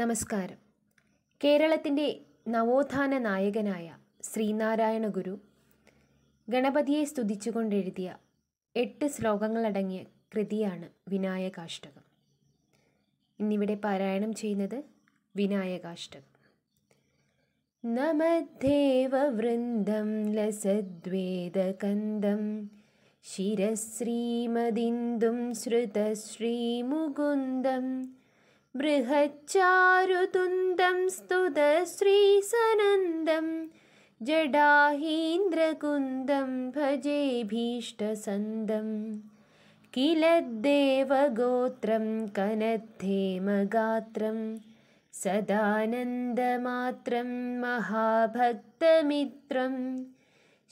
നമസ്കാരം കേരളത്തിൻ്റെ നവോത്ഥാന നായകനായ ശ്രീനാരായണ ഗുരു ഗണപതിയെ സ്തുതിച്ചുകൊണ്ടെഴുതിയ എട്ട് ശ്ലോകങ്ങളടങ്ങിയ കൃതിയാണ് വിനായകാഷ്ടകം ഇന്നിവിടെ പാരായണം ചെയ്യുന്നത് വിനായകാഷ്ടകം നമദ്ദേവവൃന്ദം ലസദ്വേദകന്ദം ശിരശ്രീമദിന്ദും ശ്രുതശ്രീമുകുന്ദം बृहच्चारुतुन्दं स्तुतश्रीसनन्दं जडाहीन्द्रकुन्दं किल देवगोत्रं कनद्धेमगात्रं सदानन्दमात्रं महाभक्तमित्रं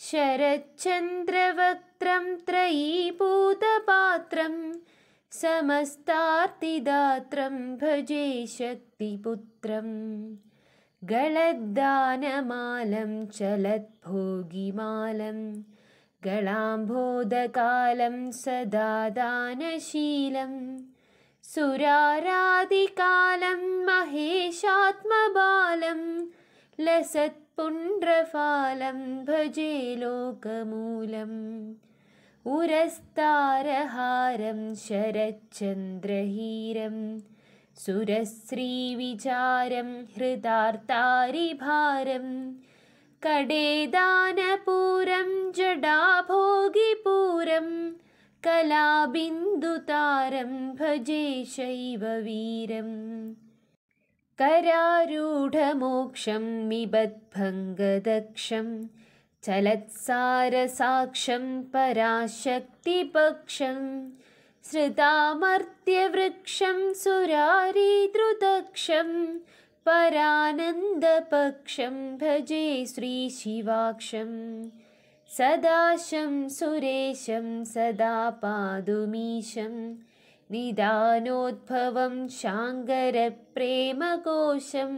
शरच्चन्द्रवक्त्रं त्रयीभूतपात्रम् समस्तार्तिदात्रं भजे शक्तिपुत्रं गलद्दानमालं चलद्भोगिमालं गलाम्भोधकालं सदा दानशीलं सुरारादिकालं महेशात्मबालं लसत्पुण्ड्रफालं भजे लोकमूलम् उरस्तारहारं शरच्चन्द्रहीरं सुरश्रीविचारं हृदार्तारिभारं कडेदानपूरं जडाभोगिपूरं कलाबिन्दुतारं भजे शैव वीरम् करारूढमोक्षं विबद्भङ्गदक्षम् चलत्सारसाक्षं पराशक्तिपक्षं श्रुतामर्त्यवृक्षं सुरारिदृदक्षं परानन्दपक्षं भजे श्रीशिवाक्षं सदाशं सुरेशं सदा पादुमीशं निदानोद्भवं शाङ्गरप्रेमकोशम्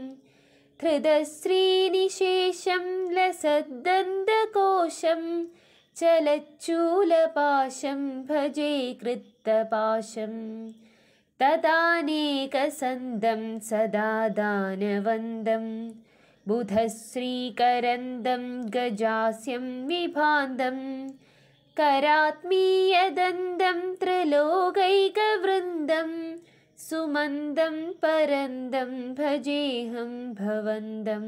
धृतश्रीनिशेषं लसद्दन्तकोशं चलच्चूलपाशं भजे कृत्तपाशं तदानेकसन्दं सदा दानवन्दं बुधश्रीकरन्दं गजास्यं विभान्दं करात्मीयदन्दं त्रिलोकैकवृन्दम् सुमन्दं परन्दं भजेऽहं भवन्दं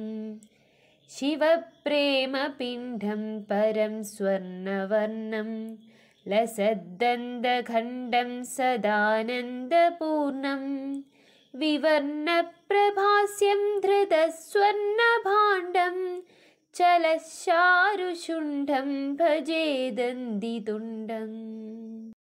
शिवप्रेमपिण्डं परं स्वर्णवर्णं लसद्दन्दखण्डं सदानन्दपूर्णं विवर्णप्रभास्यं धृतस्वर्णभाण्डं चलशारुशुण्ठं भजे दन्दितुण्डम्